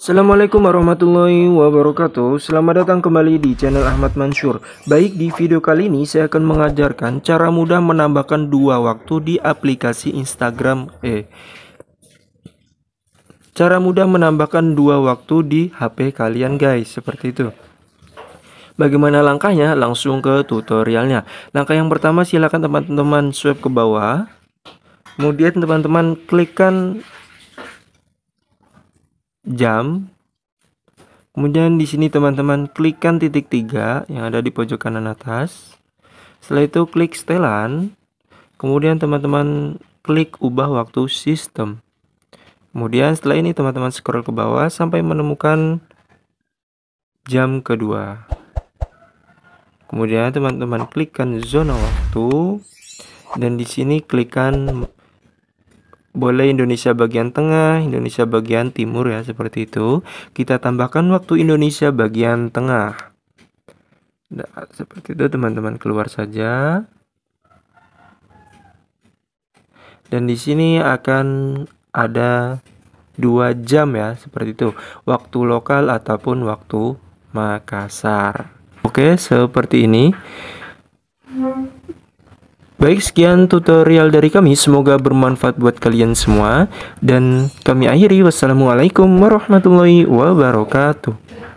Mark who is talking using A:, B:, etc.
A: Assalamualaikum warahmatullahi wabarakatuh Selamat datang kembali di channel Ahmad Mansur Baik di video kali ini saya akan mengajarkan cara mudah menambahkan dua waktu di aplikasi Instagram Eh, Cara mudah menambahkan dua waktu di HP kalian guys seperti itu Bagaimana langkahnya? Langsung ke tutorialnya Langkah yang pertama silahkan teman-teman swipe ke bawah Kemudian teman-teman klikkan jam. Kemudian di sini teman-teman klikkan titik tiga yang ada di pojok kanan atas. Setelah itu klik setelan. Kemudian teman-teman klik ubah waktu sistem. Kemudian setelah ini teman-teman scroll ke bawah sampai menemukan jam kedua. Kemudian teman-teman klikkan zona waktu dan di sini klikkan boleh Indonesia bagian tengah, Indonesia bagian timur ya seperti itu. Kita tambahkan waktu Indonesia bagian tengah. Nah, seperti itu teman-teman keluar saja. Dan di sini akan ada dua jam ya seperti itu. Waktu lokal ataupun waktu Makassar. Oke, seperti ini. Baik, sekian tutorial dari kami. Semoga bermanfaat buat kalian semua. Dan kami akhiri, wassalamualaikum warahmatullahi wabarakatuh.